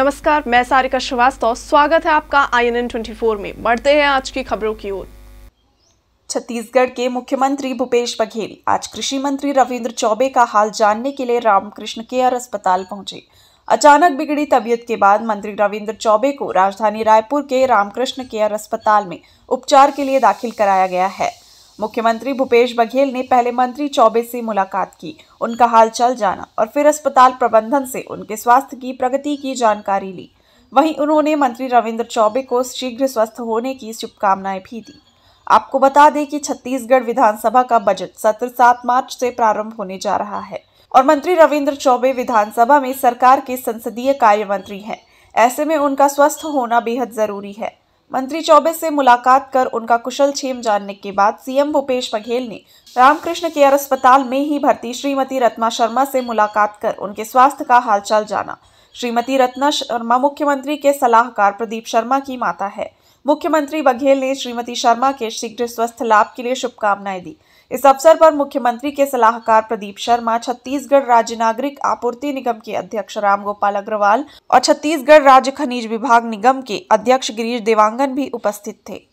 नमस्कार मैं सारिका श्रीवास्तव स्वागत है आपका आई एन में बढ़ते हैं आज की खबरों की ओर छत्तीसगढ़ के मुख्यमंत्री भूपेश बघेल आज कृषि मंत्री रविंद्र चौबे का हाल जानने के लिए रामकृष्ण केयर अस्पताल पहुंचे अचानक बिगड़ी तबीयत के बाद मंत्री रविंद्र चौबे को राजधानी रायपुर के रामकृष्ण केयर अस्पताल में उपचार के लिए दाखिल कराया गया है मुख्यमंत्री भूपेश बघेल ने पहले मंत्री चौबे से मुलाकात की उनका हाल चल जाना और फिर अस्पताल प्रबंधन से उनके स्वास्थ्य की प्रगति की जानकारी ली वहीं उन्होंने मंत्री रविंद्र चौबे को शीघ्र स्वस्थ होने की शुभकामनाएं भी दी आपको बता दें कि छत्तीसगढ़ विधानसभा का बजट सत्र सात मार्च से प्रारंभ होने जा रहा है और मंत्री रविंद्र चौबे विधानसभा में सरकार के संसदीय कार्य मंत्री हैं ऐसे में उनका स्वस्थ होना बेहद जरूरी है मंत्री चौबे से मुलाकात कर उनका कुशल छेम जानने के बाद सीएम भूपेश बघेल ने रामकृष्ण केयर अस्पताल में ही भर्ती श्रीमती रत्ना शर्मा से मुलाकात कर उनके स्वास्थ्य का हालचाल जाना श्रीमती रत्ना शर्मा मुख्यमंत्री के सलाहकार प्रदीप शर्मा की माता है मुख्यमंत्री बघेल ने श्रीमती शर्मा के शीघ्र स्वस्थ लाभ के लिए शुभकामनाएं दी इस अवसर पर मुख्यमंत्री के सलाहकार प्रदीप शर्मा छत्तीसगढ़ राज्य नागरिक आपूर्ति निगम के अध्यक्ष राम गोपाल अग्रवाल और छत्तीसगढ़ राज्य खनिज विभाग निगम के अध्यक्ष गिरीश देवांगन भी उपस्थित थे